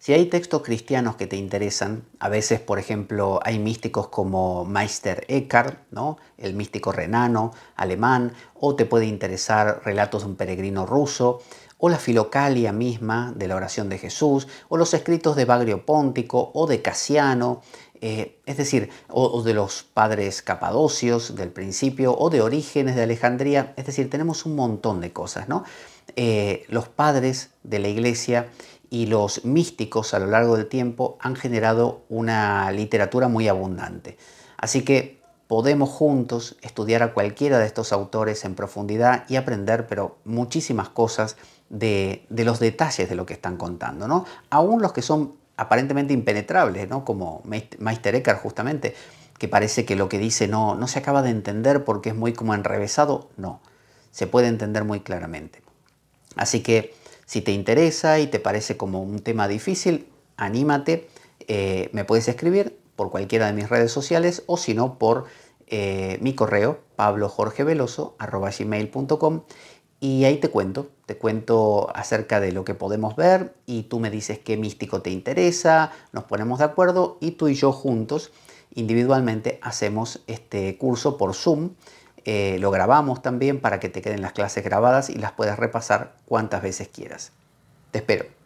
Si hay textos cristianos que te interesan, a veces, por ejemplo, hay místicos como Meister Eckhart, ¿no? el místico renano, alemán, o te puede interesar relatos de un peregrino ruso, o la filocalia misma de la oración de Jesús, o los escritos de Bagrio Póntico o de Casiano, eh, es decir, o, de los padres capadocios del principio, o de Orígenes de Alejandría, es decir, tenemos un montón de cosas, ¿no? Eh, los padres de la iglesia y los místicos a lo largo del tiempo han generado una literatura muy abundante. Así que podemos juntos estudiar a cualquiera de estos autores en profundidad y aprender, pero muchísimas cosas de, los detalles de lo que están contando, ¿no? Aún los que son aparentemente impenetrables, ¿no? Como Meister Eckhart justamente, que parece que lo que dice no, no se acaba de entender porque es muy como enrevesado, no, se puede entender muy claramente. Así que si te interesa y te parece como un tema difícil, anímate. Eh, me puedes escribir por cualquiera de mis redes sociales o si no por eh, mi correo pablojorgeveloso.com y ahí te cuento, te cuento acerca de lo que podemos ver y tú me dices qué místico te interesa, nos ponemos de acuerdo y tú y yo juntos individualmente hacemos este curso por Zoom eh, lo grabamos también para que te queden las clases grabadas y las puedas repasar cuantas veces quieras. Te espero.